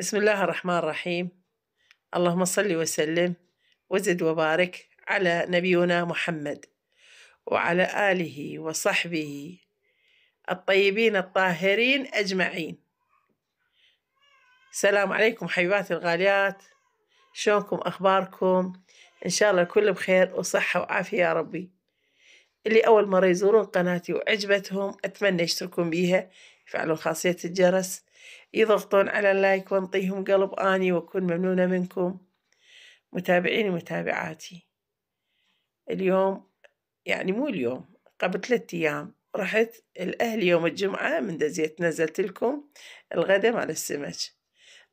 بسم الله الرحمن الرحيم اللهم صل وسلم وزد وبارك على نبينا محمد وعلى آله وصحبه الطيبين الطاهرين أجمعين السلام عليكم حبيباتي الغاليات شلونكم أخباركم إن شاء الله كل بخير وصحة وعافية يا ربي اللي أول مرة يزورون قناتي وعجبتهم أتمنى يشتركون بيها يفعلون خاصية الجرس يضغطون على اللايك وانطيهم قلب اني واكون ممنونة منكم متابعيني ومتابعاتي اليوم يعني مو اليوم قبل ثلاثة ايام رحت الاهل يوم الجمعة من دزيت نزلت لكم الغداء مال السمك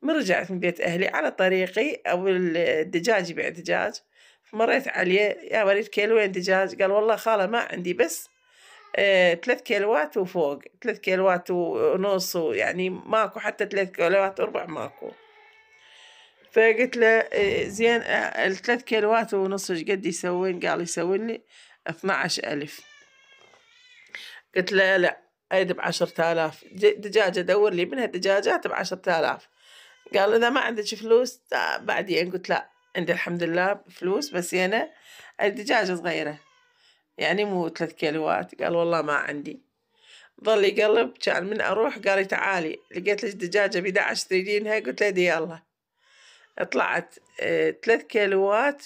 من رجعت من بيت اهلي على طريقي او الدجاج يبيع دجاج مريت عليه يا وليد كيلوين دجاج قال والله خاله ما عندي بس ثلاث آه، كيلوات وفوق ثلاث كيلوات ونص ويعني ماكو حتى ثلاث كيلوات وربع ماكو فقلت له آه، زين آه، الثلاث كيلوات ونص ايش قد يسوين قال يسوين لي 12000 ألف قلت له لا أيد بعشرة آلاف دجاجة دور لي منها دجاجات بعشرة آلاف قال إذا ما عندك فلوس بعدين قلت لا عندي الحمد لله فلوس بس أنا الدجاجة صغيرة يعني مو ثلاث كيلوات قال والله ما عندي ظل يقلب كان من أروح قال تعالي لقيت لك دجاجة بدعش تريدينها قلت له يلا طلعت آه، ثلاث كيلوات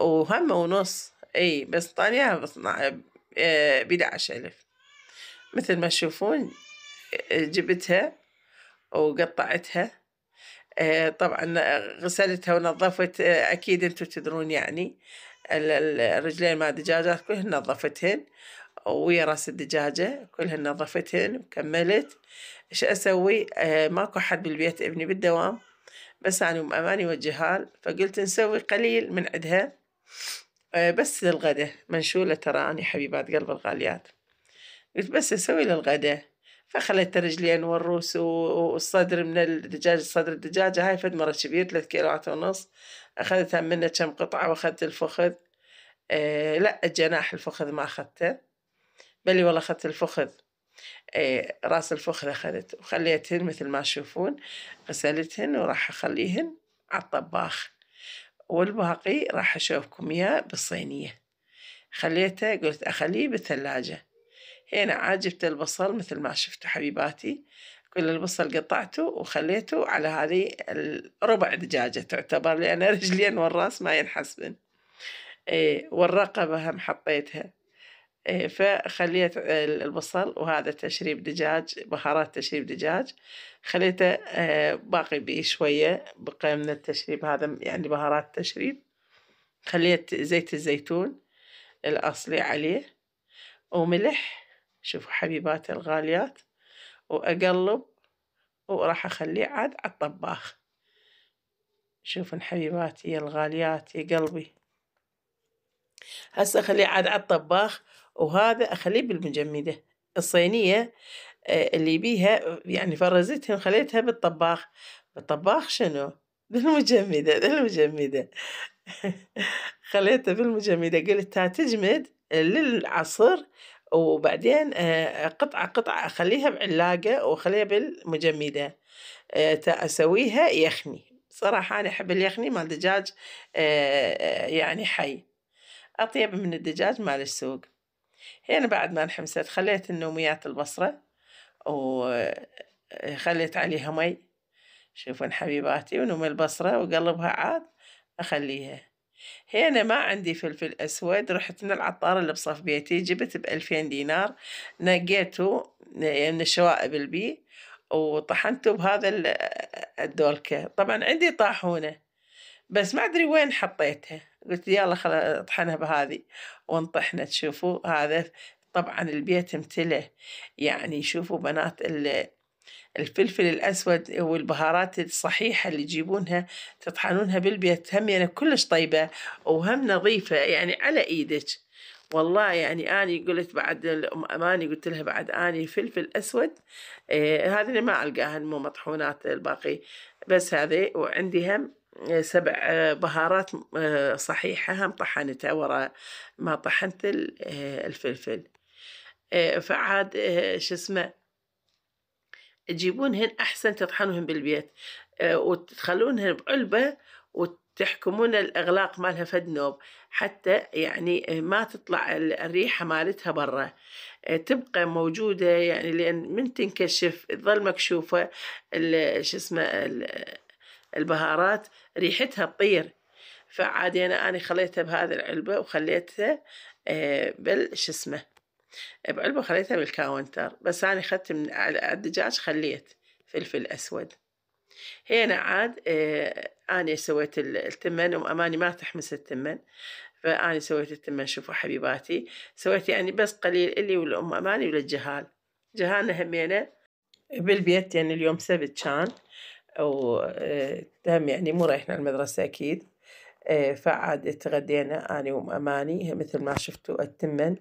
وهم ونص اي بس طانيها بدعش آه، ألف مثل ما تشوفون آه، جبتها وقطعتها طبعا غسلتها ونظفت أكيد أنتم تدرون يعني الرجلين مع الدجاجات كلهن نظفتهن ويا راس الدجاجة كلهن نظفتهن وكملت ايش اسوي آه ماكو حد بالبيت ابني بالدوام بس انا واماني والجهال فقلت نسوي قليل من عدها آه بس للغدا منشولة تراني حبيبات قلب الغاليات قلت بس اسوي للغدا فخليت رجلين والروس والصدر من الدجاج صدر الدجاجة هاي فد مرة كبير ثلاث كيلوات ونص أخذتها منه كم قطعة وأخذت الفخذ آه لا الجناح الفخذ ما أخذته بلي والله أخذت الفخذ آه راس الفخذ أخذت وخليتهن مثل ما تشوفون غسلتهن وراح أخليهن على الطباخ والباقي راح أشوفكم إياه بالصينية خليته قلت أخليه بالثلاجة إيه، نعم، أنا عاد جبت البصل مثل ما شفتوا حبيباتي كل البصل قطعته وخليته على هذه ربع دجاجة تعتبر لأن رجلين والرأس ما ينحسبن إيه، والرقبة هم حطيتها إيه فخليت البصل وهذا تشريب دجاج بهارات تشريب دجاج خليته آه باقي بي شوية بقى من التشريب هذا يعني بهارات التشريب خليت زيت الزيتون الأصلي عليه وملح شوفوا حبيباتي الغاليات وأقلب وراح أخليه عاد على الطباخ شوفن حبيباتي الغاليات يا قلبي هسه أخليه عاد على الطباخ وهذا أخليه بالمجمدة الصينية آه، اللي بيها يعني فرزتها وخليتها بالطباخ بالطباخ شنو بالمجمدة بالمجمدة خليتها بالمجمدة قلت تجمد للعصر وبعدين آه، قطعة قطعة أخليها بعلاقة وأخليها بالمجمدة آه، أسويها يخني صراحة أنا أحب اليخني مال دجاج آه، يعني حي أطيب من الدجاج مال السوق هنا بعد ما انحمست خليت النوميات البصرة وخليت عليها مي شوفون حبيباتي ونوم البصرة وقلبها عاد أخليها هي أنا ما عندي فلفل أسود رحت من العطار اللي بصف بيتي جبت بألفين دينار نقيته من يعني الشوائب البي وطحنته بهذا الدولكة طبعا عندي طاحونة بس ما أدري وين حطيتها قلت يلا خل اطحنها بهذه وانطحنا تشوفوا هذا طبعا البيت امتلئ يعني شوفوا بنات اللي الفلفل الأسود والبهارات الصحيحة اللي يجيبونها تطحنونها بالبيت هم يعني كلش طيبة وهم نظيفة يعني على إيدك والله يعني أني قلت بعد الام أماني قلت لها بعد أني فلفل أسود آه هذه ما ألقاها مو مطحونات الباقي بس هذه وعندي هم إيه، سبع إيه، بهارات إيه، صحيحة هم طحنتها ورا ما طحنت الفلفل فعاد شو اسمه تجيبونهن أحسن تطحنهن بالبيت آه، وتخلونهن بعلبة وتحكمون الإغلاق مالها فد نوب حتى يعني آه، ما تطلع الريحة مالتها برا آه، تبقى موجودة يعني لأن من تنكشف تظل مكشوفة شو اسمه البهارات ريحتها تطير فعادي أنا أنا خليتها بهذه العلبة وخليتها بل شو اسمه بعلبة خليتها بالكاونتر بس أنا اخذت من على الدجاج خليت فلفل أسود هنا عاد آه، أنا سويت التمن وأماني ما تحمس التمن فاني سويت التمن شوفوا حبيباتي سويت يعني بس قليل إلي والأم أماني وللجهال جهالنا همينة بالبيت يعني اليوم سبت كان وتم آه، يعني مو رايحنا المدرسة أكيد إيه، فعاد اتغدينا أنا وأماني مثل ما شفتوا التمن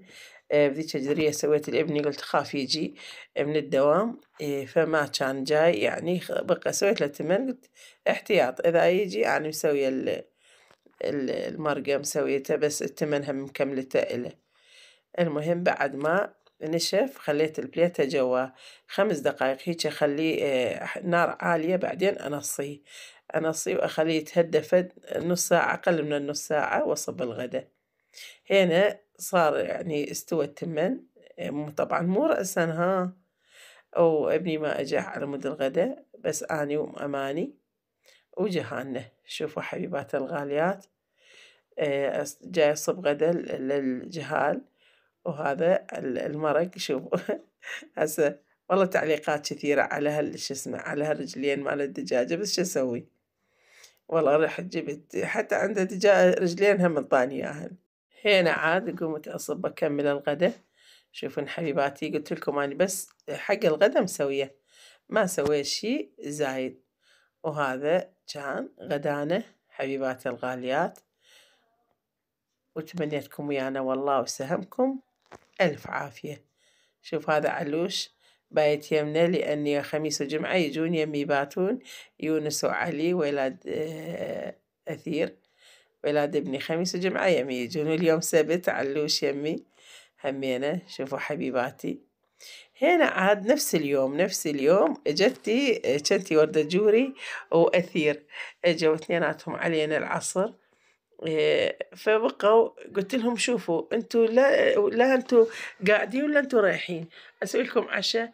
إيه، بذيك الجدرية سويت لابني قلت خاف يجي من الدوام إيه، فما كان جاي يعني بقى سويت له تمن قلت احتياط إذا يجي أنا مسوية المرقة مسويته بس التمن هم مكملته إله المهم بعد ما نشف خليت البليتة جوا خمس دقايق هيك خليه نار عالية بعدين أنصيه أصيب وأخليه يتهدى فد نص ساعة أقل من النص ساعة وصب الغداء هنا صار يعني استوى التمن طبعا مو رأسا ها أو ابني ما أجاه على مد الغداء بس أني وأماني وجهانه شوفوا حبيبات الغاليات آه، جاي صب غدا للجهال وهذا المرق شوفوا هسه والله تعليقات كثيرة على هالش اسمه على هالرجلين مال الدجاجة بس شو اسوي والله رحت جبت حتى عندها تجاه رجلين هم انطاني اياهن هنا عاد قمت اصب اكمل الغداء شوفون حبيباتي قلت لكم اني بس حق الغداء مسويه ما سويت شي زايد وهذا كان غدانا حبيباتي الغاليات وتمنيتكم ويانا والله وسهمكم ألف عافية شوف هذا علوش بايت يمنا لأني خميس وجمعة يجون يمي باتون يونس وعلي ولاد آه، أثير ولاد ابني خميس وجمعة يمي يجون اليوم سبت علوش يمي همينة شوفوا حبيباتي هنا عاد نفس اليوم نفس اليوم اجتي كنتي وردة جوري وأثير اجوا اثنيناتهم علينا العصر آه، فبقوا قلت لهم شوفوا انتوا لا لا انتوا قاعدين ولا انتوا رايحين اسوي لكم عشاء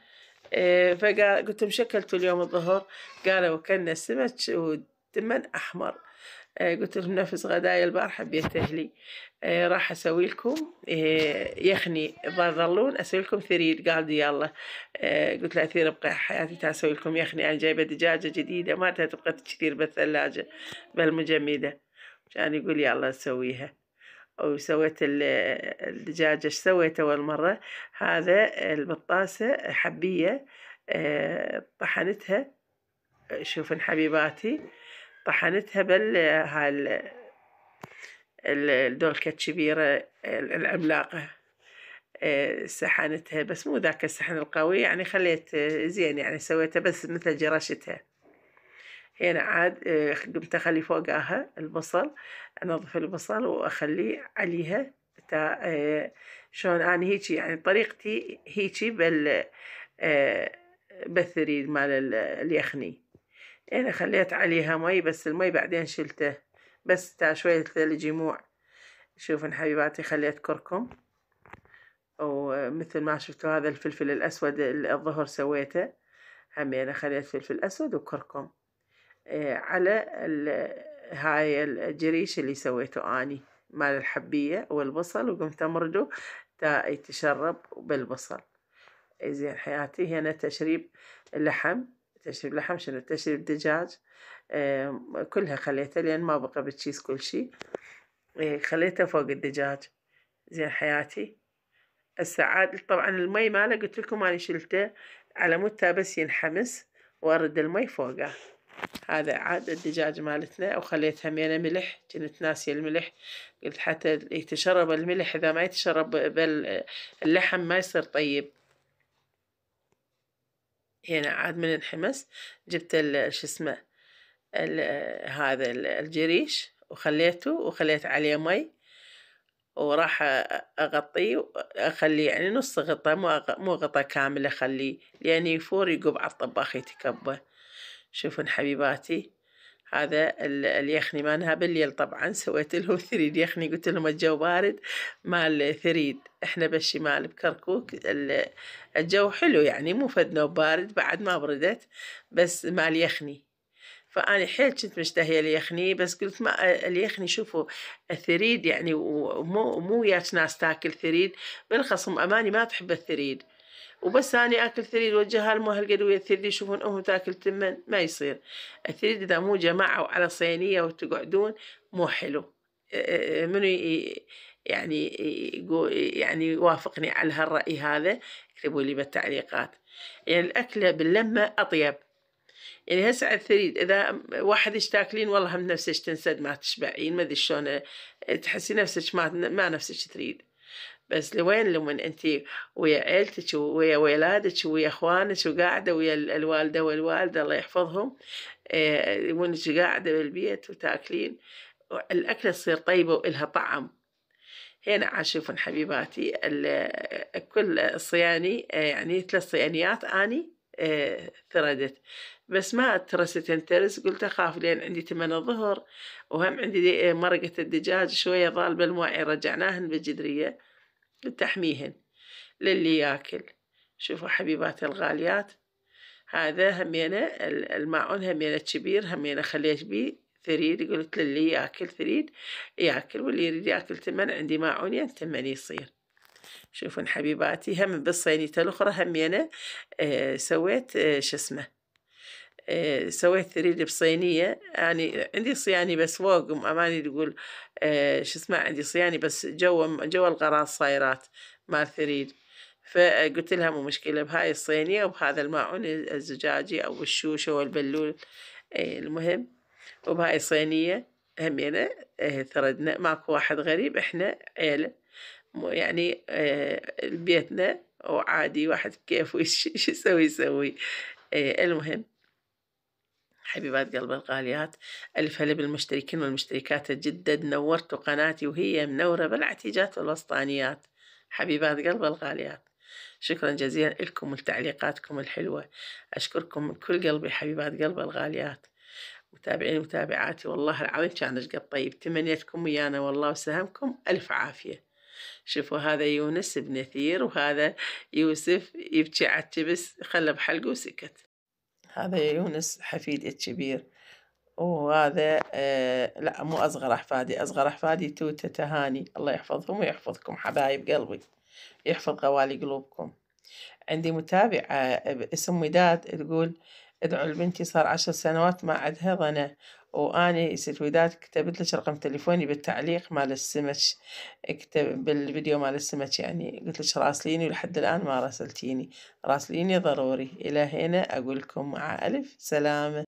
إيه، فقال قلت لهم شكلتوا اليوم الظهر قالوا كنا سمك ودمن أحمر إيه، قلت لهم نفس غدايا البارحة بيت أهلي إيه، راح أسوي لكم يخني ظلون أسوي لكم ثريد قال لي يلا قلت له أثير أبقى حياتي تسوي لكم يخني يعني أنا جايبة دجاجة جديدة ما تبقى كثير بالثلاجة بالمجمدة كان يقول يلا أسويها وسويت الدجاج ايش سويت اول مره هذا البطاسه حبيه آه، طحنتها شوفن حبيباتي طحنتها بال هال الدولكة الكبيرة العملاقة آه، سحنتها بس مو ذاك السحن القوي يعني خليت آه، زين يعني سويتها بس مثل جراشتها هنا عاد آه، قمت أخلي فوقها البصل أنظف البصل وأخليه عليها تا آه، شلون أنا هيجي يعني طريقتي هيجي بال آه، بثري مال اليخني أنا خليت عليها مي بس المي بعدين شلته بس تا شوية ثلج يموع شوفن حبيباتي خليت كركم ومثل ما شفتوا هذا الفلفل الأسود الظهر سويته أنا خليت فلفل أسود وكركم آه، على هاي الجريش اللي سويته اني مال الحبية والبصل وقمت امرده تا يتشرب بالبصل زين حياتي هنا تشريب لحم تشريب لحم شنو تشريب دجاج كلها خليتها لان ما بقى بالتشيز كل شيء إيه، خليتها فوق الدجاج زين حياتي السعاد طبعا المي ماله قلت لكم انا شلته على متى بس ينحمس وارد المي فوقه هذا عاد الدجاج مالتنا وخليت همينه ملح كنت ناسيه الملح قلت حتى يتشرب الملح اذا ما يتشرب اللحم ما يصير طيب هنا يعني عاد من الحمص جبت شو اسمه هذا الجريش وخليته وخليت عليه مي وراح اغطيه اخليه يعني نص غطا مو غطا كامل اخليه لان يعني يفور يقب على الطباخ يتكبه شوفون حبيباتي هذا اليخني مالنا بالليل طبعا سويت لهم ثريد يخني قلت لهم الجو بارد مال ثريد احنا بالشمال بكركوك الجو حلو يعني مو فدنا بارد بعد ما بردت بس مال يخني فاني حيل كنت مشتهية اليخني بس قلت ما اليخني شوفوا الثريد يعني مو مو وياك ناس تاكل ثريد بالخصم أماني ما تحب الثريد وبس أنا أكل ثريد وجهها المهل قالوا يا الثريد يشوفون أمهم تاكل تمن ما يصير الثريد إذا مو جماعة وعلى صينية وتقعدون مو حلو منو يعني يعني يوافقني على هالرأي هذا اكتبوا لي بالتعليقات يعني الأكلة باللمة أطيب يعني هسه الثريد اذا واحد تاكلين والله هم نفسك تنسد ما تشبعين ما ادري شلون تحسي نفسك ما ما نفسك تريد بس لوين لمن انت ويا عيلتك ويا ولادك ويا اخوانك وقاعده ويا الوالده والوالده الله يحفظهم آه، وانك قاعده بالبيت وتاكلين الاكله تصير طيبه والها طعم هنا عاشوفن حبيباتي كل صياني آه، يعني ثلاث صيانيات اني تردت آه، بس ما ترست انترس قلت اخاف لان عندي تمن الظهر وهم عندي مرقة الدجاج شوية ضال بالموعي رجعناهن بالجدرية لتحميهن للي ياكل شوفوا حبيباتي الغاليات هذا همينة الماعون همينة كبير همينة خليت بيه ثريد قلت للي ياكل ثريد ياكل واللي يريد ياكل تمن عندي ماعونين يعني تمن يصير شوفوا حبيباتي هم بالصينية الأخرى همينة آه سويت آه اسمه آه، سويت ريلب بصينيه يعني عندي صياني بس فوق أماني تقول آه، شو اسمه عندي صياني بس جوا جوا الغراض صايرات مال ثريد فقلت لها مو مشكلة بهاي الصينية وبهذا الماعون الزجاجي أو الشوشة والبلول آه، المهم وبهاي الصينية همينة ثردنا ماكو واحد غريب احنا عيلة يعني بيتنا وعادي واحد كيف وش يسوي يسوي المهم حبيبات قلب الغاليات ألف هلا بالمشتركين والمشتركات الجدد نورتوا قناتي وهي منورة بالعتيجات والوسطانيات حبيبات قلب الغاليات شكرا جزيلا لكم ولتعليقاتكم الحلوة أشكركم من كل قلبي حبيبات قلب الغاليات متابعيني ومتابعاتي والله العظيم كان قد طيب تمنيتكم ويانا والله وسهمكم ألف عافية شوفوا هذا يونس بن ثير وهذا يوسف يبكي على التبس خلى بحلقه وسكت هذا يا يونس حفيد الكبير وهذا آه، لا مو أصغر أحفادي أصغر أحفادي توتة تهاني الله يحفظهم ويحفظكم حبايب قلبي يحفظ غوالي قلوبكم عندي متابعة باسم آه، وداد تقول ادعو لبنتي صار عشر سنوات ما عدها ظنه وأني سلفيدات كتبت لك رقم تليفوني بالتعليق مال السمك اكتب بالفيديو مال السمك يعني قلت لك راسليني ولحد الآن ما راسلتيني راسليني ضروري إلى هنا أقول لكم مع ألف سلامة